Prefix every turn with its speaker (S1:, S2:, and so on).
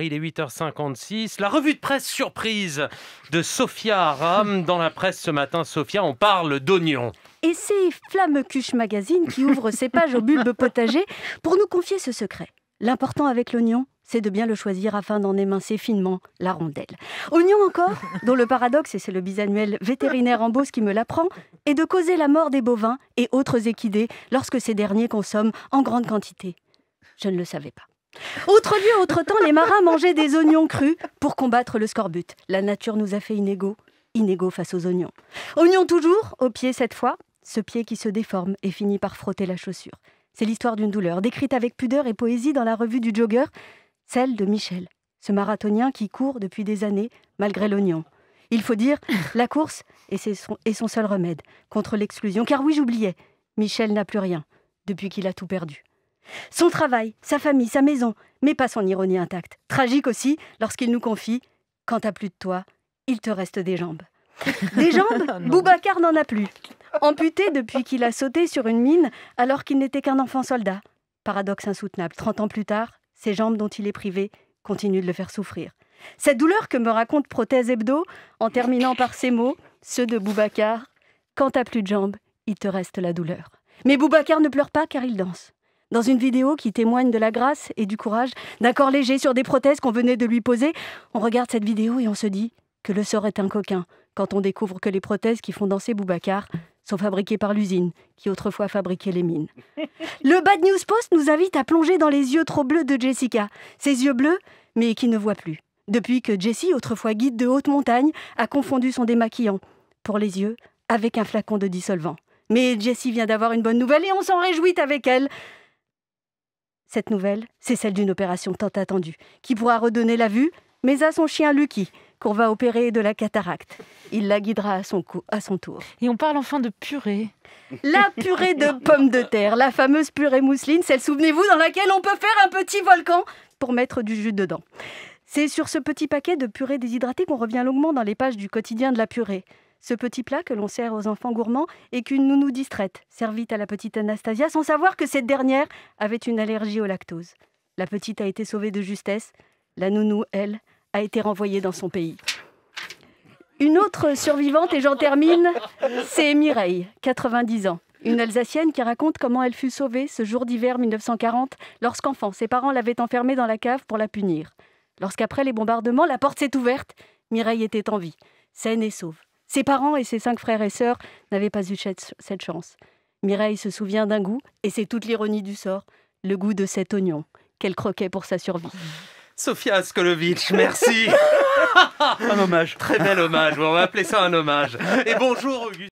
S1: Il est 8h56. La revue de presse surprise de Sophia Aram. Dans la presse ce matin, Sophia, on parle d'oignons. Et c'est Flamme Cuche Magazine qui ouvre ses pages au bulbe potager pour nous confier ce secret. L'important avec l'oignon, c'est de bien le choisir afin d'en émincer finement la rondelle. Oignon encore, dont le paradoxe, et c'est le bisannuel vétérinaire en Beauce qui me l'apprend, est de causer la mort des bovins et autres équidés lorsque ces derniers consomment en grande quantité. Je ne le savais pas. Autre lieu, autre temps, les marins mangeaient des oignons crus pour combattre le scorbut. La nature nous a fait inégaux, inégaux face aux oignons. Oignons toujours, au pied cette fois, ce pied qui se déforme et finit par frotter la chaussure. C'est l'histoire d'une douleur, décrite avec pudeur et poésie dans la revue du jogger, celle de Michel, ce marathonien qui court depuis des années malgré l'oignon. Il faut dire, la course et est son seul remède contre l'exclusion. Car oui, j'oubliais, Michel n'a plus rien depuis qu'il a tout perdu. Son travail, sa famille, sa maison, mais pas son ironie intacte. Tragique aussi lorsqu'il nous confie Quand t'as plus de toi, il te reste des jambes. Des jambes Boubacar n'en a plus. Amputé depuis qu'il a sauté sur une mine alors qu'il n'était qu'un enfant soldat. Paradoxe insoutenable. Trente ans plus tard, ses jambes dont il est privé continuent de le faire souffrir. Cette douleur que me raconte Prothèse Hebdo en terminant par ces mots, ceux de Boubacar Quand t'as plus de jambes, il te reste la douleur. Mais Boubacar ne pleure pas car il danse. Dans une vidéo qui témoigne de la grâce et du courage d'un corps léger sur des prothèses qu'on venait de lui poser, on regarde cette vidéo et on se dit que le sort est un coquin quand on découvre que les prothèses qui font danser Boubacar sont fabriquées par l'usine qui autrefois fabriquait les mines. Le Bad News Post nous invite à plonger dans les yeux trop bleus de Jessica. Ses yeux bleus, mais qui ne voient plus. Depuis que Jessie, autrefois guide de haute montagne, a confondu son démaquillant pour les yeux avec un flacon de dissolvant. Mais Jessie vient d'avoir une bonne nouvelle et on s'en réjouit avec elle. Cette nouvelle, c'est celle d'une opération tant attendue, qui pourra redonner la vue, mais à son chien Lucky, qu'on va opérer de la cataracte. Il la guidera à son, à son tour. Et on parle enfin de purée. La purée de pommes de terre, la fameuse purée mousseline, celle, souvenez-vous, dans laquelle on peut faire un petit volcan pour mettre du jus dedans. C'est sur ce petit paquet de purée déshydratée qu'on revient longuement dans les pages du quotidien de la purée ce petit plat que l'on sert aux enfants gourmands et qu'une nounou distraite servit à la petite Anastasia sans savoir que cette dernière avait une allergie au lactose. La petite a été sauvée de justesse, la nounou, elle, a été renvoyée dans son pays. Une autre survivante, et j'en termine, c'est Mireille, 90 ans. Une Alsacienne qui raconte comment elle fut sauvée ce jour d'hiver 1940, lorsqu'enfant, ses parents l'avaient enfermée dans la cave pour la punir. Lorsqu'après les bombardements, la porte s'est ouverte, Mireille était en vie, saine et sauve. Ses parents et ses cinq frères et sœurs n'avaient pas eu cette chance. Mireille se souvient d'un goût, et c'est toute l'ironie du sort, le goût de cet oignon qu'elle croquait pour sa survie. Sofia Skolovitch, merci. un hommage. Très bel hommage. On va appeler ça un hommage. Et bonjour,